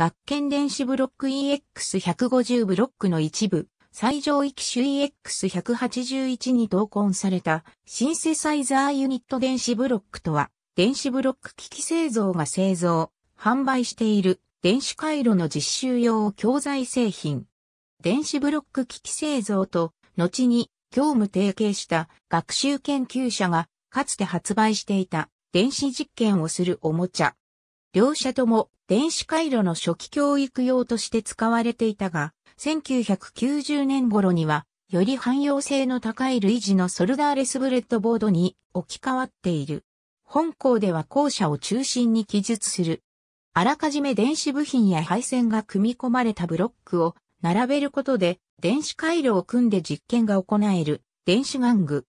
学研電子ブロック EX150 ブロックの一部、最上位機種 EX181 に同梱されたシンセサイザーユニット電子ブロックとは、電子ブロック機器製造が製造、販売している電子回路の実習用教材製品。電子ブロック機器製造と、後に業務提携した学習研究者がかつて発売していた電子実験をするおもちゃ。両者とも電子回路の初期教育用として使われていたが、1990年頃には、より汎用性の高い類似のソルダーレスブレッドボードに置き換わっている。本校では校舎を中心に記述する。あらかじめ電子部品や配線が組み込まれたブロックを並べることで電子回路を組んで実験が行える電子玩具。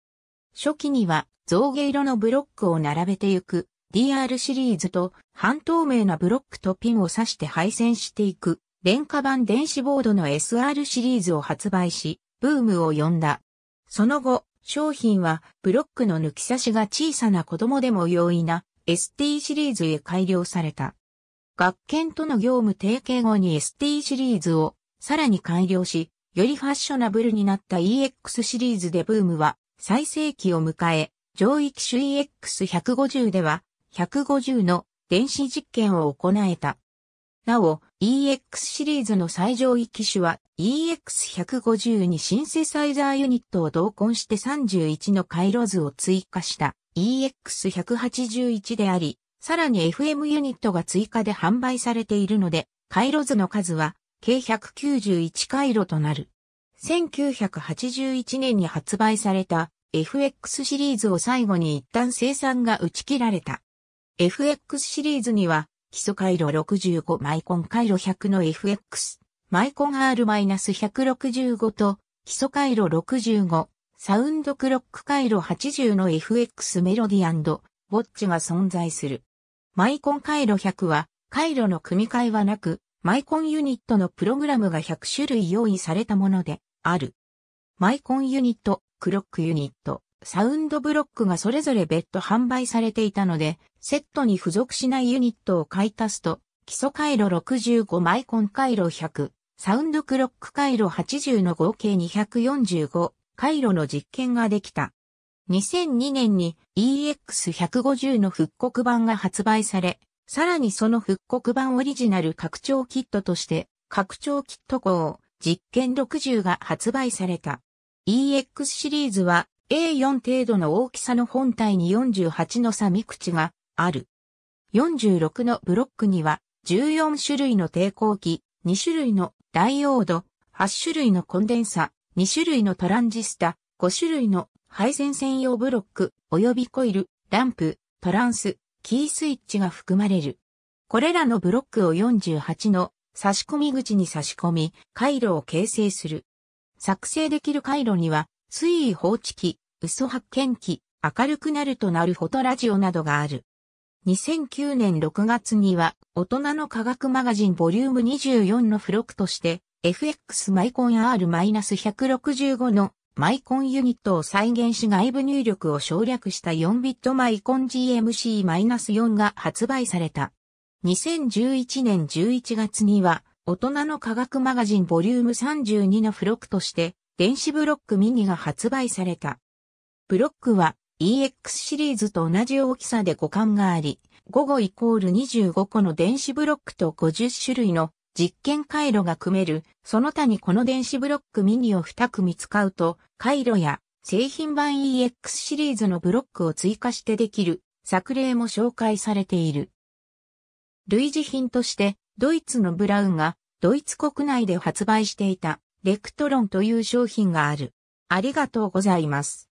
初期には造形色のブロックを並べてゆく DR シリーズと半透明なブロックとピンを挿して配線していく、廉価版電子ボードの SR シリーズを発売し、ブームを呼んだ。その後、商品はブロックの抜き差しが小さな子供でも容易な ST シリーズへ改良された。学研との業務提携後に ST シリーズをさらに改良し、よりファッショナブルになった EX シリーズでブームは最盛期を迎え、上域種 EX150 では150の電子実験を行えた。なお、EX シリーズの最上位機種は EX150 にシンセサイザーユニットを同梱して31の回路図を追加した EX181 であり、さらに FM ユニットが追加で販売されているので、回路図の数は計191回路となる。1981年に発売された FX シリーズを最後に一旦生産が打ち切られた。FX シリーズには、基礎回路65マイコン回路100の FX、マイコン R-165 と、基礎回路65、サウンドクロック回路80の FX メロディウォッチが存在する。マイコン回路100は、回路の組み替えはなく、マイコンユニットのプログラムが100種類用意されたものである。マイコンユニット、クロックユニット、サウンドブロックがそれぞれ別途販売されていたので、セットに付属しないユニットを買い足すと、基礎回路65マイコン回路100、サウンドクロック回路80の合計245回路の実験ができた。2002年に EX150 の復刻版が発売され、さらにその復刻版オリジナル拡張キットとして、拡張キット号、実験60が発売された。EX シリーズは A4 程度の大きさの本体に48の差み口がある。46のブロックには14種類の抵抗器、2種類のダイオード、8種類のコンデンサ、2種類のトランジスタ、5種類の配線専用ブロック、及びコイル、ランプ、トランス、キースイッチが含まれる。これらのブロックを48の差し込み口に差し込み、回路を形成する。作成できる回路には、水位放置器、嘘発見器、明るくなるとなるフォトラジオなどがある。2009年6月には、大人の科学マガジンボリューム24の付録として、FX マイコン R-165 のマイコンユニットを再現し外部入力を省略した4ビットマイコン GMC-4 が発売された。2011年11月には、大人の科学マガジンボリューム32の付録として、電子ブロックミニが発売された。ブロックは EX シリーズと同じ大きさで互換があり、午後イコール25個の電子ブロックと50種類の実験回路が組める、その他にこの電子ブロックミニを2組使うと、回路や製品版 EX シリーズのブロックを追加してできる作例も紹介されている。類似品として、ドイツのブラウンがドイツ国内で発売していたレクトロンという商品がある。ありがとうございます。